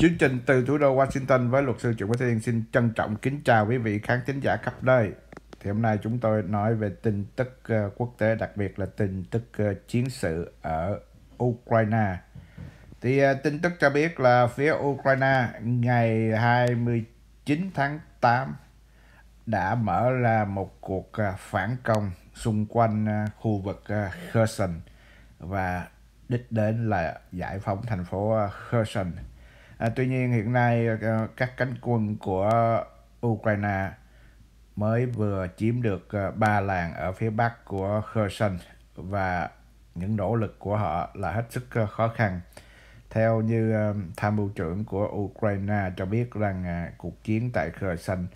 Chương trình từ thủ đô Washington với luật sư Trịnh Quốc Thiên xin trân trọng kính chào quý vị khán thính giả khắp nơi. Thì hôm nay chúng tôi nói về tin tức ờ, quốc tế, đặc biệt là tin tức ờ, chiến sự ở Ukraine. Thì ờ, tin tức cho biết là phía Ukraine ngày 29 tháng 8 đã mở ra một cuộc phản công xung quanh khu vực Kherson và đích đến là giải phóng thành phố Kherson. À, tuy nhiên hiện nay ờ, các cánh quân của Ukraine mới vừa chiếm được ờ, ba làng ở phía bắc của Kherson và những nỗ lực của họ là hết sức ờ, khó khăn. Theo như tham mưu trưởng của Ukraine cho biết rằng cuộc chiến tại Kherson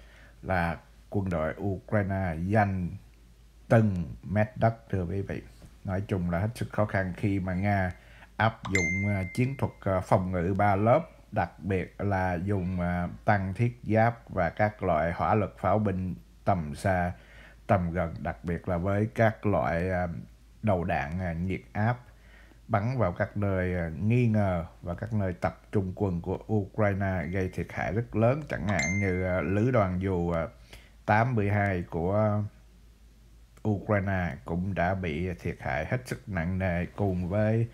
là quân đội Ukraine giành từng mét đất thưa quý vị. Nói chung là hết sức khó khăn khi mà Nga áp dụng chiến thuật phòng ngự ba lớp đặc biệt là dùng à, tăng thiết giáp và các loại hỏa lực pháo binh tầm xa, tầm gần, đặc biệt là với các loại à, đầu đạn à, nhiệt áp bắn vào các nơi nghi ngờ và các nơi tập trung quân của Ukraine gây thiệt hại rất lớn chẳng hạn như lữ đoàn dù 82 của Ukraine cũng đã bị thiệt hại hết sức nặng nề cùng với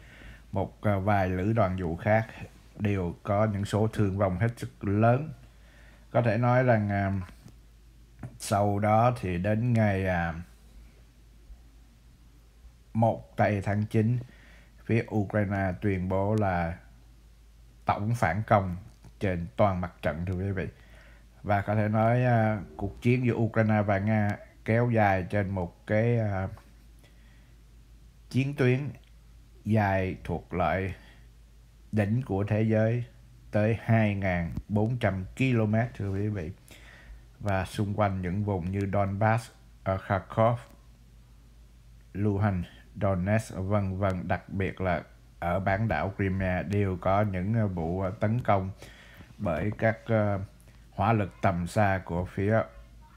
một vài lữ đoàn dù khác đều có những số thương vong hết sức lớn có thể nói rằng à, sau đó thì đến ngày à, 1 tây tháng 9 phía Ukraine tuyên bố là tổng phản công trên toàn mặt trận thưa quý vị và có thể nói à, cuộc chiến giữa Ukraine và Nga kéo dài trên một cái à, chiến tuyến dài thuộc lợi đỉnh của thế giới tới 2.400 km thưa quý vị và xung quanh những vùng như Donbass, ở Kharkov, Luhansk, Donetsk vân vân đặc biệt là ở bán đảo Crimea đều có những ờ, vụ ờ, tấn công bởi các ờ, hỏa lực tầm xa của phía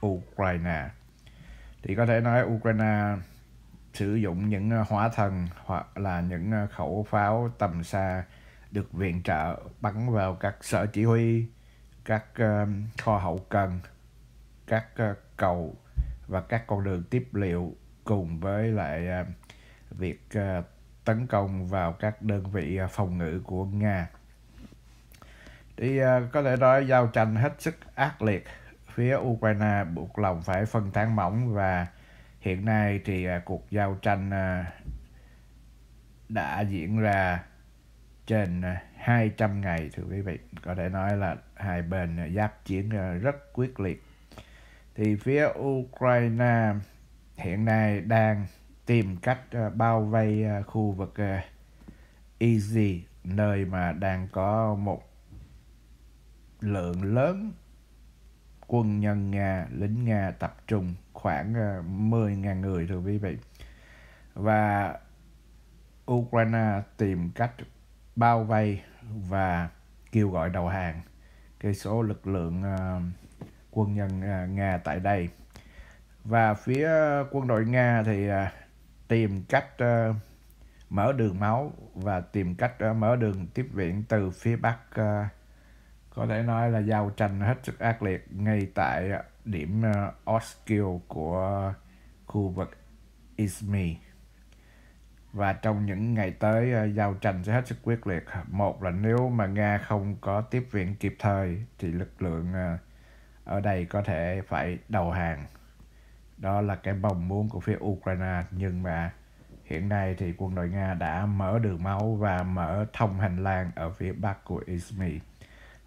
Ukraine. Thì có thể nói Ukraine sử dụng những hóa thần hoặc là những khẩu pháo tầm xa được viện trợ bắn vào các sở chỉ huy, các ờ, kho hậu cần, các ờ, cầu và các con đường tiếp liệu cùng với lại ờ, việc tấn công vào các đơn vị phòng ngự của Nga. Thì có thể nói giao tranh hết sức ác liệt. Phía Ukraine buộc lòng phải phân tán mỏng và hiện nay thì cuộc giao tranh đã diễn ra trên 200 à, ngày thưa quý vị có thể nói là hai bên à, giáp chiến à, rất quyết liệt thì phía Ukraine hiện nay đang tìm cách bao vây khu vực Easy nơi mà đang có một lượng lớn quân nhân Nga, lính Nga tập trung khoảng 10.000 người thưa quý vị. Và Ukraine tìm cách bao vây và kêu gọi đầu hàng cái số lực lượng uh, quân nhân uh, Nga tại đây. Và phía quân đội Nga thì uh, tìm cách uh, mở đường máu và tìm cách uh, mở đường tiếp viện từ phía Bắc uh, có thể nói là giao tranh hết sức ác liệt ngay tại điểm uh, Oskil của khu vực Izmir và trong những ngày tới ờ, giao tranh sẽ hết sức quyết liệt một là nếu mà nga không có tiếp viện kịp thời thì lực lượng ờ, ở đây có thể phải đầu hàng đó là cái mong muốn của phía ukraine nhưng mà hiện nay thì quân đội nga đã mở đường máu và mở thông hành lang ở phía bắc của izmir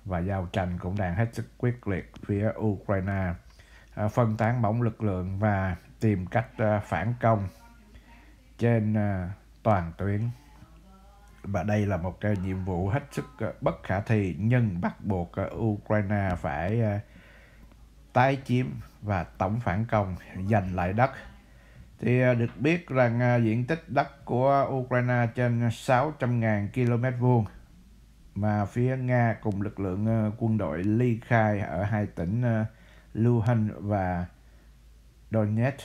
và giao tranh cũng đang hết sức quyết liệt phía ukraine ờ, phân tán bóng lực lượng và tìm cách phản công trên à, toàn tuyến và đây là một cái nhiệm vụ hết sức à, bất khả thi nhưng bắt buộc à, Ukraine phải tái chiếm và tổng phản công giành lại đất thì được biết rằng diện tích đất của Ukraine trên 600.000 km vuông mà phía Nga cùng lực lượng quân đội ly khai ở hai tỉnh Luhansk và Donetsk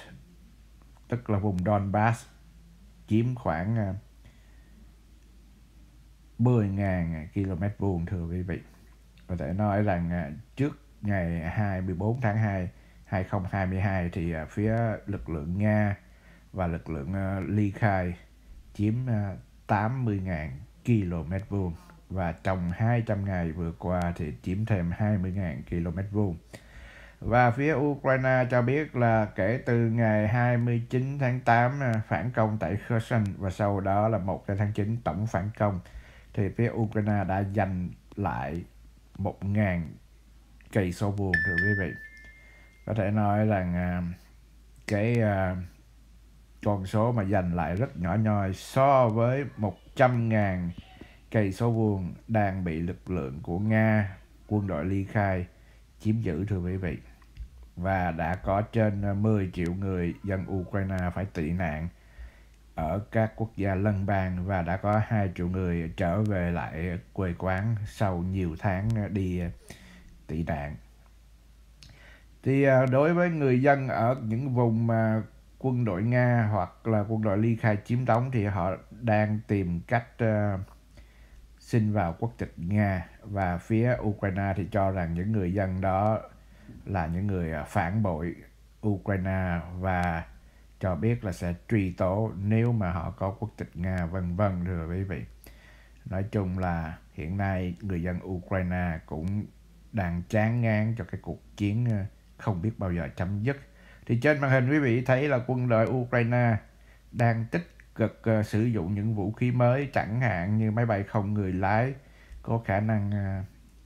tức là vùng Donbass chiếm khoảng 10.000 à, à, km vuông thưa quý vị. Có thể nói rằng à, trước ngày 24 tháng 2 2022 thì phía lực lượng Nga và lực lượng ly khai chiếm 80.000 km vuông và trong 200 ngày vừa qua thì chiếm thêm 20.000 km vuông và phía Ukraine cho biết là kể từ ngày 29 tháng 8 à, phản công tại Kherson và sau đó là 1 tháng 9 tổng phản công thì phía Ukraine đã giành lại 1.000 cây số buồn thưa quý vị. Có thể nói rằng à, cái à, con số mà giành lại rất nhỏ nhoi so với 100.000 cây số vuông đang bị lực lượng của Nga quân đội ly khai chiếm giữ thưa quý vị và đã có trên 10 ờ, triệu người dân Ukraine phải tị nạn ở các quốc gia lân bang và đã có 2 triệu người trở về lại quê quán sau nhiều tháng ờ, đi ờ, tị nạn. Thì đối với người dân ở những vùng mà quân đội Nga hoặc là quân đội ly khai chiếm đóng thì họ đang tìm cách xin vào quốc tịch Nga và phía Ukraine thì cho rằng những người dân đó là những người à, phản bội Ukraine và cho biết là sẽ truy tố nếu mà họ có quốc tịch Nga vân vân thưa quý vị. Nói chung là hiện nay người dân Ukraine cũng đang chán ngán cho cái cuộc chiến à, không biết bao giờ chấm dứt. Thì trên màn hình quý vị thấy là quân đội Ukraine đang tích cực à, sử dụng những vũ khí mới chẳng hạn như máy bay không người lái có khả năng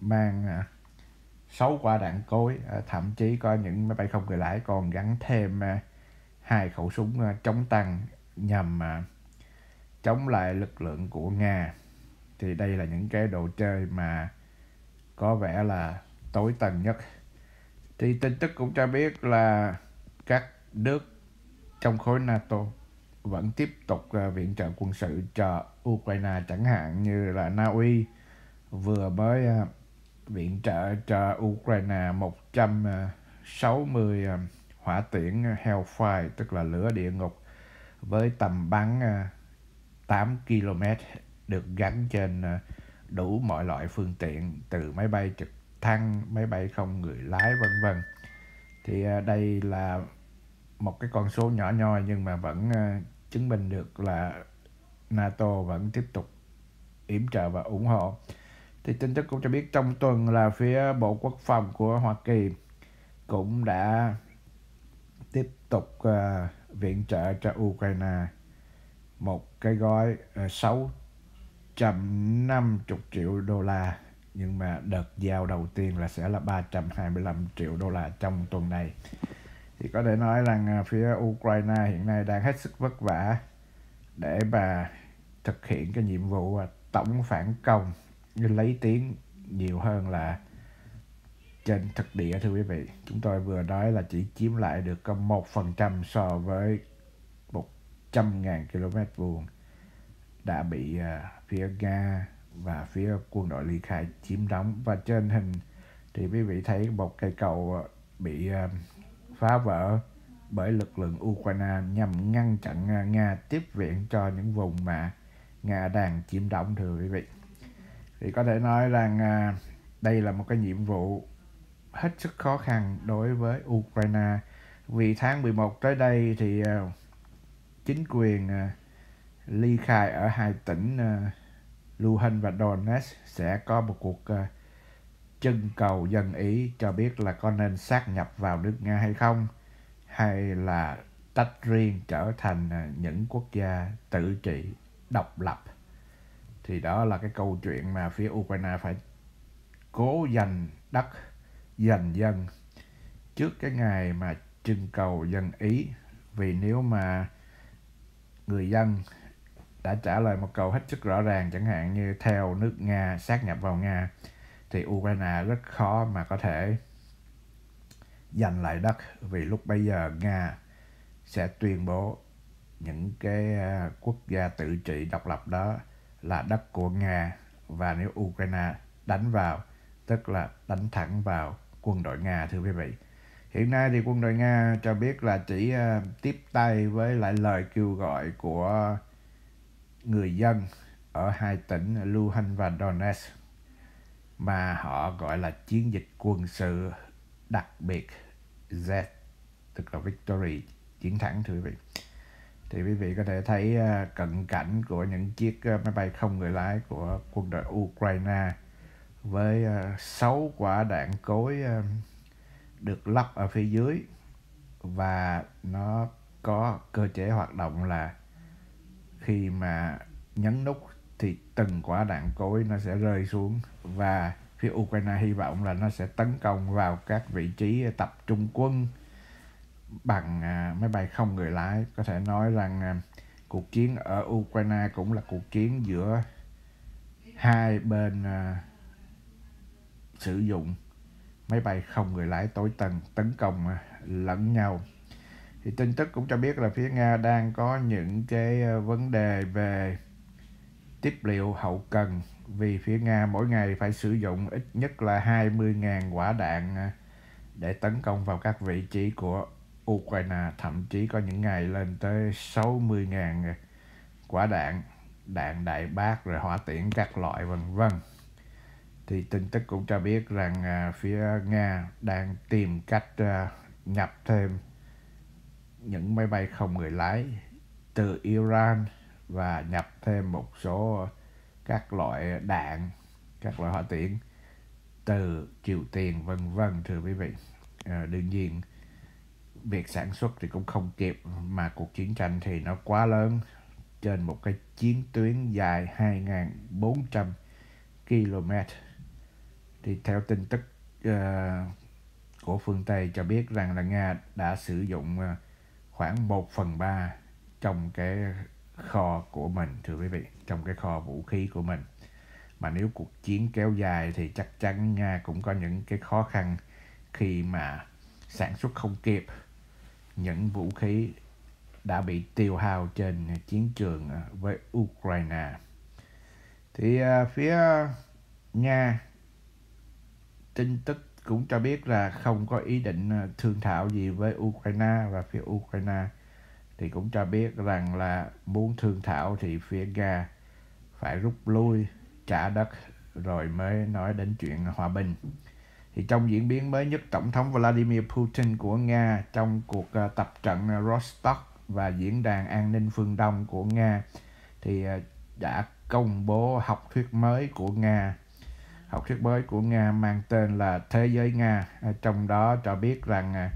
mang xấu qua đạn cối ờ, thậm chí có những máy bay không người lái còn gắn thêm ờ, hai khẩu súng ờ, chống tăng nhằm chống lại lực lượng của nga thì đây là những cái đồ chơi mà có vẻ là tối tầng nhất thì tin tức cũng cho biết là các nước trong khối nato vẫn tiếp tục viện trợ quân sự cho ukraine chẳng hạn như là na uy vừa mới viện trợ cho Ukraine 160 à, hỏa tiễn à, Hellfire tức là lửa địa ngục với tầm bắn 8 à, km được gắn trên đủ mọi loại phương tiện từ máy bay trực thăng, máy bay không người lái vân vân. Thì đây là một cái con số nhỏ nhoi nhưng mà vẫn chứng minh được là NATO vẫn tiếp tục yểm trợ và ủng hộ thì tin tức cũng cho biết trong tuần là phía Bộ Quốc phòng của Hoa Kỳ cũng đã tiếp tục uh, viện trợ cho Ukraine một cái gói ờ, sáu uh, 650 triệu đô la nhưng mà đợt giao đầu tiên là sẽ là 325 triệu đô la trong tuần này thì có thể nói rằng ờ, phía Ukraine hiện nay đang hết sức vất vả để mà thực hiện cái nhiệm vụ tổng phản công lấy tiếng nhiều hơn là trên thực địa thưa quý vị chúng tôi vừa nói là chỉ chiếm lại được có một phần trăm so với một trăm ngàn km vuông đã bị à, phía Nga và phía quân đội ly khai chiếm đóng và trên hình thì quý vị thấy một cây cầu à, bị à, phá vỡ bởi lực lượng Ukraine nhằm ngăn chặn Nga tiếp viện cho những vùng mà Nga đang chiếm đóng thưa quý vị thì có thể nói rằng à, đây là một cái nhiệm vụ hết sức khó khăn đối với Ukraine vì tháng 11 tới đây thì à, chính quyền à, ly khai ở hai tỉnh à, Luhansk và Donetsk sẽ có một cuộc trưng cầu dân Ý cho biết là có nên sát nhập vào nước Nga hay không hay là tách riêng trở thành những quốc gia tự trị độc lập thì đó là cái câu chuyện mà phía Ukraine phải cố giành đất giành dân trước cái ngày mà trưng cầu dân Ý vì nếu mà người dân đã trả lời một câu hết sức rõ ràng chẳng hạn như theo nước Nga sát nhập vào Nga thì Ukraine rất khó mà có thể giành lại đất vì lúc bây giờ Nga sẽ tuyên bố những cái à, quốc gia tự trị độc lập đó là đất của Nga và nếu Ukraine đánh vào tức là đánh thẳng vào quân đội Nga thưa quý vị. Hiện nay thì quân đội Nga cho biết là chỉ ờ, tiếp tay với lại lời kêu gọi của người dân ở hai tỉnh Luhansk và Donetsk mà họ gọi là chiến dịch quân sự đặc biệt Z tức là Victory chiến thắng thưa quý vị thì quý vị có thể thấy à, cận cảnh của những chiếc à, máy bay không người lái của quân đội Ukraine với 6 à, quả đạn cối được lắp ở phía dưới và nó có cơ chế hoạt động là khi mà nhấn nút thì từng quả đạn cối nó sẽ rơi xuống và phía Ukraine hy vọng là nó sẽ tấn công vào các vị trí tập trung quân bằng à, máy bay không người lái có thể nói rằng à, cuộc chiến ở Ukraine cũng là cuộc chiến giữa hai bên à, sử dụng máy bay không người lái tối tần tấn công lẫn nhau thì tin tức cũng cho biết là phía nga đang có những cái vấn đề về tiếp liệu hậu cần vì phía nga mỗi ngày phải sử dụng ít nhất là 20.000 quả đạn để tấn công vào các vị trí của Ukraine thậm chí có những ngày lên tới 60.000 quả đạn, đạn đại bác rồi hỏa tiễn các loại vân vân. Thì tin tức cũng cho biết rằng à, phía Nga đang tìm cách à, nhập thêm những máy bay không người lái từ Iran và nhập thêm một số các loại đạn, các loại hỏa tiễn từ Triều Tiên vân vân thưa quý vị. À, đương nhiên việc sản xuất thì cũng không kịp mà cuộc chiến tranh thì nó quá lớn trên một cái chiến tuyến dài 2.400 km thì theo tin tức uh, của phương Tây cho biết rằng là Nga đã sử dụng ờ, khoảng 1 phần 3 trong cái kho của mình thưa quý vị trong cái kho vũ khí của mình mà nếu cuộc chiến kéo dài thì chắc chắn Nga cũng có những cái khó khăn khi mà sản xuất không kịp những vũ khí đã bị tiêu hao trên chiến trường à, với Ukraine. Thì à, phía Nga tin tức cũng cho biết là không có ý định à, thương thảo gì với Ukraine và phía Ukraine thì cũng cho biết rằng là muốn thương thảo thì phía Nga phải rút lui trả đất rồi mới nói đến chuyện hòa bình. Thì trong diễn biến mới nhất, Tổng thống Vladimir Putin của Nga trong cuộc ờ, tập trận ờ, Rostock và Diễn đàn An ninh Phương Đông của Nga thì ờ, đã công bố học thuyết mới của Nga. Học thuyết mới của Nga mang tên là Thế giới Nga, trong đó cho biết rằng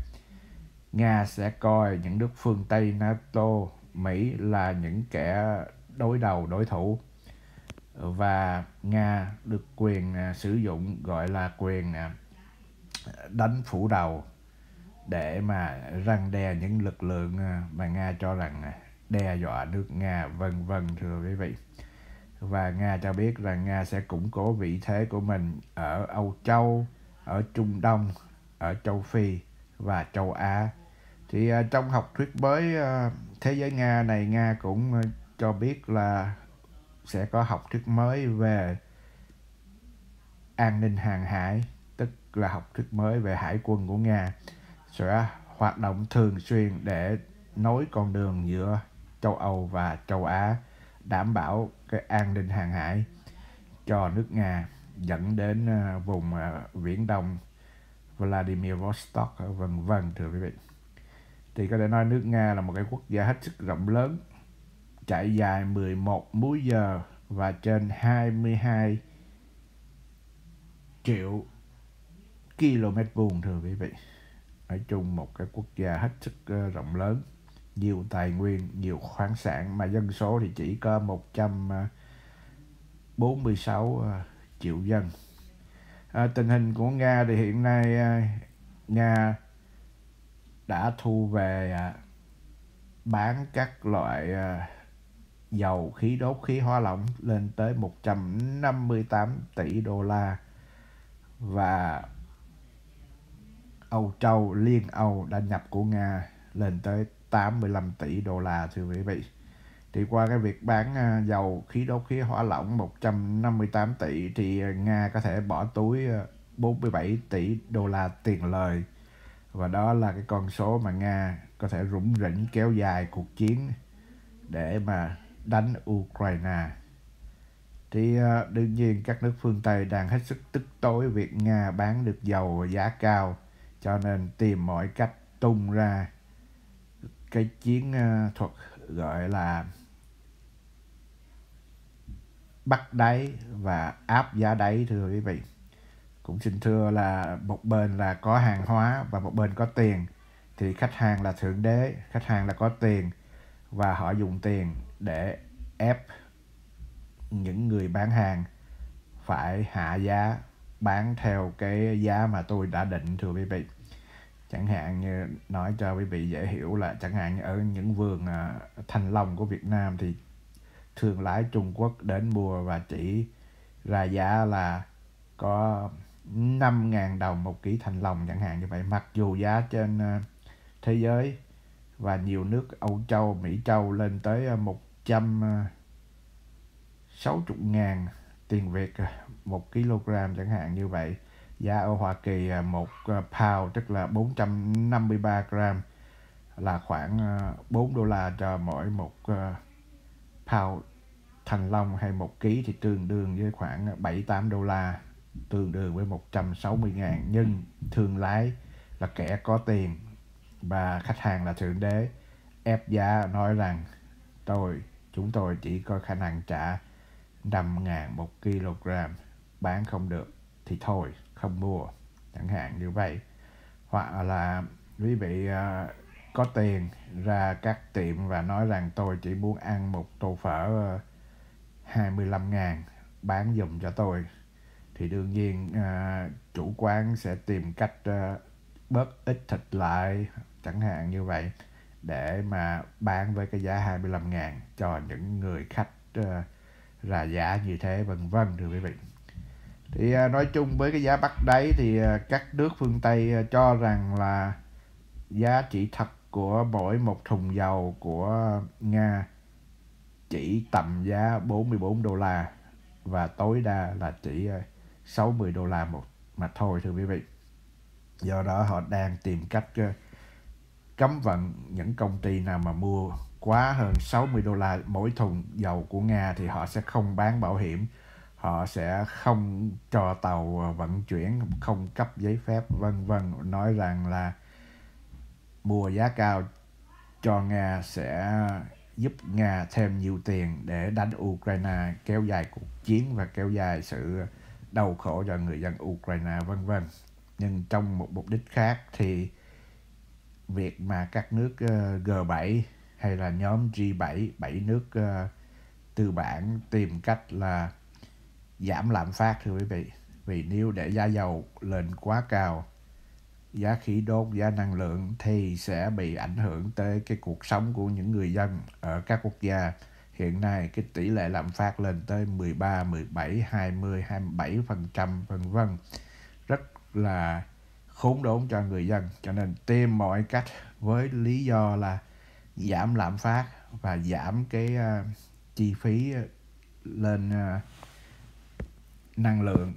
Nga sẽ coi những nước phương Tây NATO, Mỹ là những kẻ đối đầu, đối thủ và Nga được quyền sử dụng gọi là quyền đánh phủ đầu để mà răng đe những lực lượng à, mà Nga cho rằng à, đe dọa nước Nga vân vân thưa quý vị và Nga cho biết rằng Nga sẽ củng cố vị thế của mình ở Âu Châu, ở Trung Đông, ở Châu Phi và Châu Á. Thì à, trong học thuyết mới thế giới Nga này Nga cũng cho biết là sẽ có học thuyết mới về an ninh hàng hải là học thức mới về hải quân của Nga sẽ hoạt động thường xuyên để nối con đường giữa châu Âu và châu Á, đảm bảo cái an ninh hàng hải cho nước Nga dẫn đến ờ, vùng ờ, Viễn Đông Vladimir Vostok ờ, vân vân thưa quý vị. Thì có thể nói nước Nga là một cái quốc gia hết sức rộng lớn, trải dài 11 múi giờ và trên 22 triệu km vuông thưa quý vị nói chung một cái quốc gia hết sức ờ, rộng lớn nhiều tài nguyên nhiều khoáng sản mà dân số thì chỉ có 146 ờ, ờ, triệu dân à, tình hình của nga thì hiện nay nga đã thu về bán các loại dầu khí đốt khí hóa lỏng lên tới 158 tỷ đô la và Âu Châu, Liên Âu đã nhập của Nga lên tới 85 tỷ đô la thưa quý vị. Thì qua cái việc bán à, dầu khí đốt khí hóa lỏng 158 tỷ thì Nga có thể bỏ túi 47 à, tỷ đô la tiền lời. Và đó là cái con số mà Nga có thể rủng rỉnh kéo dài cuộc chiến để mà đánh Ukraine. Thì à, đương nhiên các nước phương Tây đang hết sức tức tối việc Nga bán được dầu với giá cao cho nên tìm mọi cách tung ra cái chiến ờ, thuật gọi là bắt đáy và áp giá đáy thưa quý vị cũng xin thưa là một bên là có hàng hóa và một bên có tiền thì khách hàng là thượng đế khách hàng là có tiền và họ dùng tiền để ép những người bán hàng phải hạ giá bán theo cái giá mà tôi đã định thưa quý vị chẳng hạn như nói cho quý vị dễ hiểu là chẳng hạn như ở những vườn à, thanh long của Việt Nam thì thương lái Trung Quốc đến mua và chỉ ra giá là có 5.000 đồng một ký thanh long chẳng hạn như vậy mặc dù giá trên à, thế giới và nhiều nước Âu Châu, Mỹ Châu lên tới 160 à, ngàn tiền Việt 1 kg chẳng hạn như vậy. Giá ở Hoa Kỳ 1 à, à, pound tức là 453 gram là khoảng 4 à, đô la cho mỗi một pound thành long hay 1 kg thì tương đương với khoảng 7-8 đô la tương đương với 160 ngàn nhưng thương lái là kẻ có tiền và khách hàng là thượng đế ép giá nói rằng tôi chúng tôi chỉ có khả năng trả 5 ngàn một kg bán không được thì thôi không mua chẳng hạn như vậy hoặc là quý vị uh, có tiền ra các tiệm và nói rằng tôi chỉ muốn ăn một tô phở uh, à, 25 ngàn bán dùm cho tôi thì đương nhiên à, chủ quán sẽ tìm cách à, bớt ít thịt lại chẳng hạn như vậy để mà bán với cái giá 25 ngàn cho những người khách à, là giá như thế vân vân thưa quý vị thì à, nói chung với cái giá bắt đáy thì à, các nước phương Tây à, cho rằng là giá trị thật của mỗi một thùng dầu của Nga chỉ tầm giá 44 đô la và tối đa là chỉ 60 đô la một mà thôi thưa quý vị. Do đó họ đang tìm cách cấm vận những công ty nào mà mua quá hơn 60 đô la mỗi thùng dầu của Nga thì họ sẽ không bán bảo hiểm, họ sẽ không cho tàu ờ, vận chuyển, không cấp giấy phép vân vân, nói rằng là mua giá cao cho Nga sẽ giúp Nga thêm nhiều tiền để đánh Ukraine kéo dài cuộc chiến và kéo dài sự đau khổ cho người dân Ukraine vân vân. Nhưng trong một mục đích khác thì việc mà các nước ờ, G7 hay là nhóm G7 bảy nước uh, tư bản tìm cách là giảm lạm phát thưa quý vị vì nếu để giá dầu lên quá cao giá khí đốt giá năng lượng thì sẽ bị ảnh hưởng tới cái cuộc sống của những người dân ở các quốc gia hiện nay cái tỷ lệ lạm phát lên tới 13 17 20 27 phần trăm vân vân rất là khốn đốn cho người dân cho nên tìm mọi cách với lý do là giảm lạm phát và giảm cái uh, chi phí lên uh, năng lượng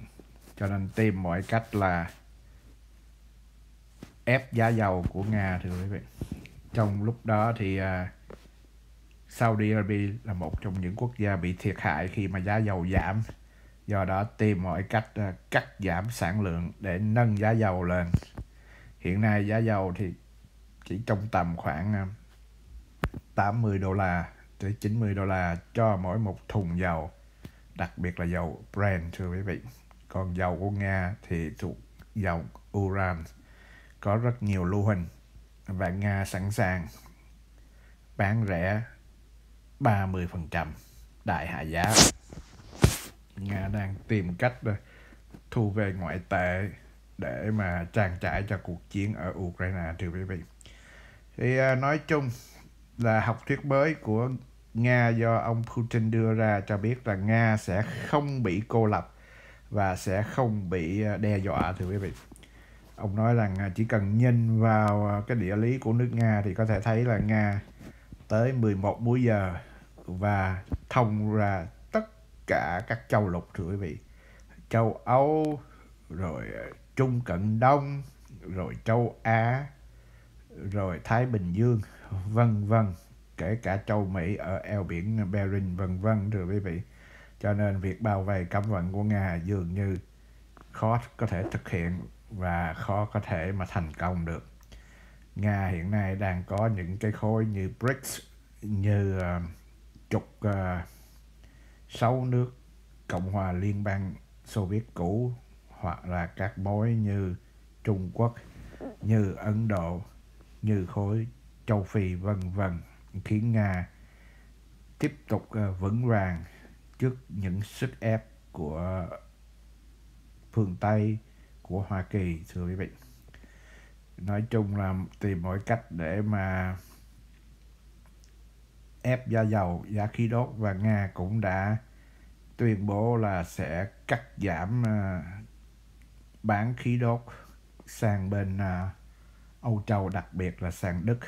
cho nên tìm mọi cách là ép giá dầu của Nga thưa quý vị trong lúc đó thì uh, Saudi Arabia là một trong những quốc gia bị thiệt hại khi mà giá dầu giảm do đó tìm mọi cách uh, cắt giảm sản lượng để nâng giá dầu lên hiện nay giá dầu thì chỉ trong tầm khoảng uh, 80 đô la tới 90 đô la cho mỗi một thùng dầu đặc biệt là dầu Brent thưa quý vị còn dầu của Nga thì thuộc dầu uran có rất nhiều lưu hình và Nga sẵn sàng bán rẻ 30% đại hạ giá Nga đang tìm cách ờ, thu về ngoại tệ để mà trang trải cho cuộc chiến ở Ukraine thưa quý vị thì ờ, nói chung là học thuyết mới của Nga do ông Putin đưa ra cho biết là Nga sẽ không bị cô lập và sẽ không bị à, đe dọa thưa quý vị. Ông nói rằng à, chỉ cần nhìn vào à, cái địa lý của nước Nga thì có thể thấy là Nga tới 11 múi giờ và thông ra tất cả các châu lục thưa quý vị. Châu Âu, rồi Trung Cận Đông, rồi châu Á, rồi Thái Bình Dương vân vân kể cả châu Mỹ ở eo biển Bering vân vân rồi quý vị cho nên việc bao vây cấm vận của Nga dường như khó có thể thực hiện và khó có thể mà thành công được Nga hiện nay đang có những cái khối như BRICS như uh, chục uh, sáu nước Cộng hòa Liên bang Xô Viết cũ hoặc là các mối như Trung Quốc, như Ấn Độ, như khối châu Phi vân vân khiến Nga tiếp tục ờ, vững vàng trước những sức ép của phương Tây của Hoa Kỳ thưa quý vị nói chung là tìm mọi cách để mà ép giá dầu giá khí đốt và Nga cũng đã tuyên bố là sẽ cắt giảm ờ, bán khí đốt sang bên ờ, Âu Châu, đặc biệt là sang Đức.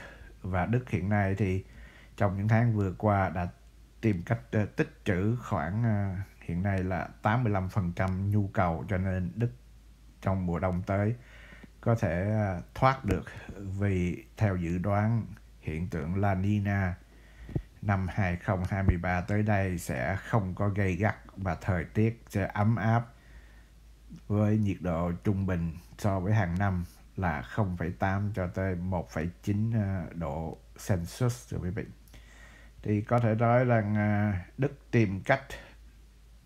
Và Đức hiện nay thì trong những tháng vừa qua đã tìm cách ờ, tích trữ khoảng ờ, hiện nay là 85% nhu cầu cho nên Đức trong mùa đông tới có thể ờ, thoát được vì theo dự đoán hiện tượng La Nina năm 2023 tới đây sẽ không có gây gắt và thời tiết sẽ ấm áp với nhiệt độ trung bình so với hàng năm là 0,8 cho tới 1,9 à, độ Celsius thưa quý vị. Thì có thể nói rằng à, Đức tìm cách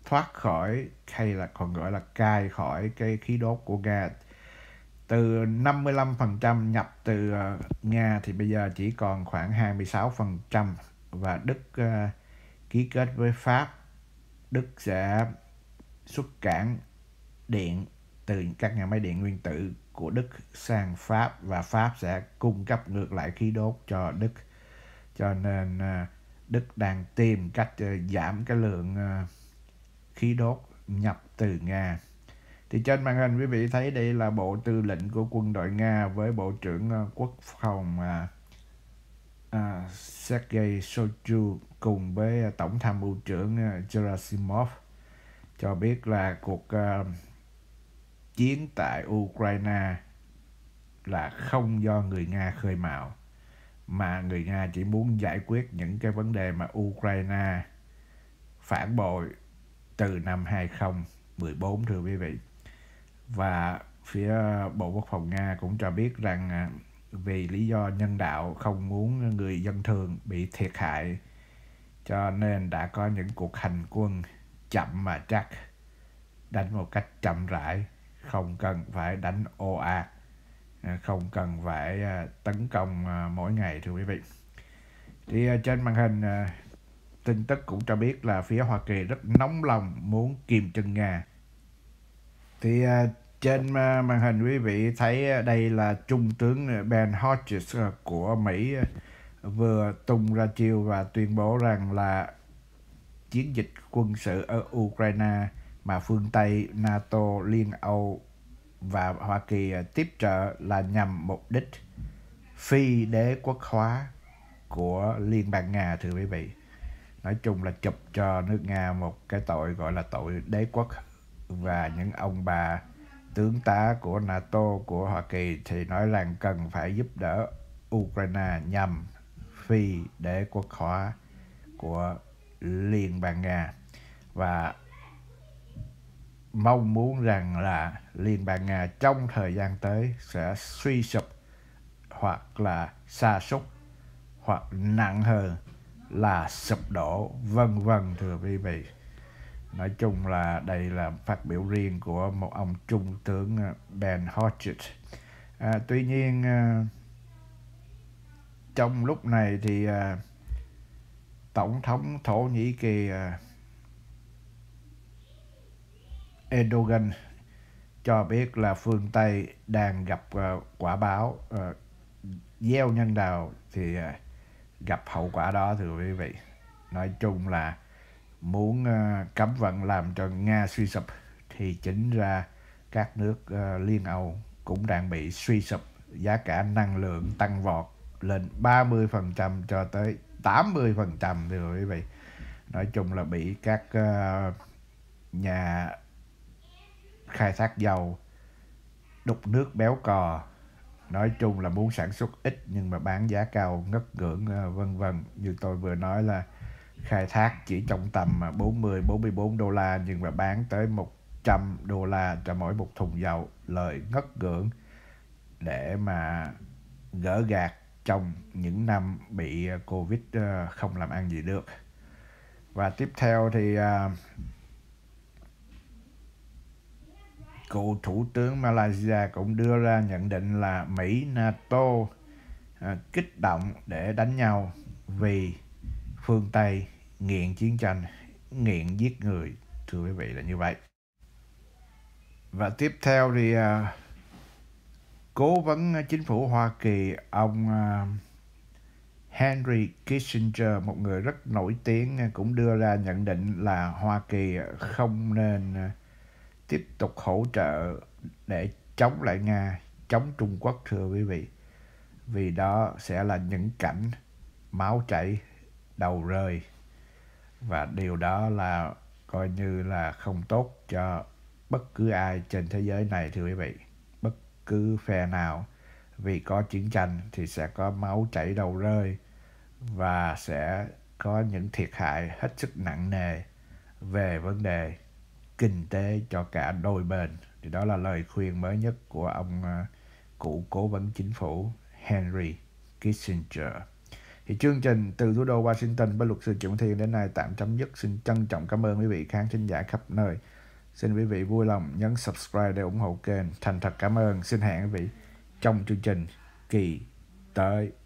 thoát khỏi hay là còn gọi là cai khỏi cái khí đốt của Nga từ 55% nhập từ à, Nga thì bây giờ chỉ còn khoảng 26% và Đức uh, ký kết với Pháp Đức sẽ xuất cảng điện từ các nhà máy điện nguyên tử của Đức sang Pháp và Pháp sẽ cung cấp ngược lại khí đốt cho Đức. Cho nên à, Đức đang tìm cách à, giảm cái lượng à, khí đốt nhập từ Nga. Thì trên màn hình quý vị thấy đây là Bộ Tư lệnh của quân đội Nga với Bộ trưởng Quốc phòng à, Sergei Shoigu cùng với Tổng tham mưu trưởng Gerasimov cho biết là cuộc chiến tại Ukraine là không do người Nga khơi mào mà người Nga chỉ muốn giải quyết những cái vấn đề mà Ukraine phản bội từ năm 2014 thưa quý vị. Và phía Bộ Quốc phòng Nga cũng cho biết rằng à, vì lý do nhân đạo không muốn người dân thường bị thiệt hại cho nên đã có những cuộc hành quân chậm mà chắc đánh một cách chậm rãi không cần phải đánh ồ ạt à, không cần phải à, tấn công à, mỗi ngày thưa quý vị thì trên màn hình tin tức cũng cho biết là phía Hoa Kỳ rất nóng lòng muốn kiềm chân Nga thì trên màn hình quý vị thấy đây là Trung tướng Ben Hodges của Mỹ vừa tung ra chiêu và tuyên bố rằng là chiến dịch quân sự ở Ukraine mà phương Tây, NATO, Liên Âu và Hoa Kỳ à, tiếp trợ là nhằm mục đích phi đế quốc hóa của Liên bang Nga thưa quý vị. Nói chung là chụp cho nước Nga một cái tội gọi là tội đế quốc và những ông bà tướng tá của NATO của Hoa Kỳ thì nói rằng cần phải giúp đỡ Ukraine nhằm phi đế quốc hóa của Liên bang Nga và mong muốn rằng là Liên bang Nga trong thời gian tới sẽ suy sụp hoặc là sa sút hoặc nặng hơn là sụp đổ vân vân thưa quý vị nói chung là đây là phát biểu riêng của một ông trung tướng à, Ben Hodges à, tuy nhiên à, trong lúc này thì à, tổng thống thổ nhĩ kỳ à, Erdogan cho biết là phương Tây đang gặp uh, quả báo uh, gieo nhân đạo thì uh, gặp hậu quả đó thưa quý vị. Nói chung là muốn uh, cấm vận làm cho Nga suy sụp thì chính ra các nước uh, Liên Âu cũng đang bị suy sụp, giá cả năng lượng tăng vọt lên 30% cho tới 80% thưa quý vị. Nói chung là bị các uh, nhà khai thác dầu, đục nước béo cò, nói chung là muốn sản xuất ít nhưng mà bán giá cao ngất ngưỡng ờ, vân vân như tôi vừa nói là khai thác chỉ trong tầm 40 ờ, 44 đô la nhưng mà bán tới 100 đô la cho mỗi một thùng dầu lợi ngất ngưỡng để mà gỡ gạt trong những năm bị ờ, Covid không làm ăn gì được. Và tiếp theo thì cựu thủ tướng Malaysia cũng đưa ra nhận định là Mỹ NATO à, kích động để đánh nhau vì phương Tây nghiện chiến tranh, nghiện giết người. Thưa quý vị là như vậy. Và tiếp theo thì à, cố vấn chính phủ Hoa Kỳ ông à, Henry Kissinger, một người rất nổi tiếng cũng đưa ra nhận định là Hoa Kỳ không nên à, tiếp tục hỗ trợ để chống lại Nga, chống Trung Quốc thưa quý vị. Vì đó sẽ là những cảnh máu chảy, đầu rơi. Và điều đó là coi như là không tốt cho bất cứ ai trên thế giới này thưa quý vị. Bất cứ phe nào vì có chiến tranh thì sẽ có máu chảy đầu rơi và sẽ có những thiệt hại hết sức nặng nề về vấn đề kinh tế cho cả đôi bên thì đó là lời khuyên mới nhất của ông uh, à, cựu cố vấn chính phủ Henry Kissinger thì chương trình từ thủ đô Washington với luật sư Trịnh Thiên đến nay tạm chấm dứt xin trân trọng cảm ơn quý vị khán thính giả khắp nơi xin quý vị vui lòng nhấn subscribe để ủng hộ kênh thành thật cảm ơn xin hẹn quý vị trong chương trình kỳ tới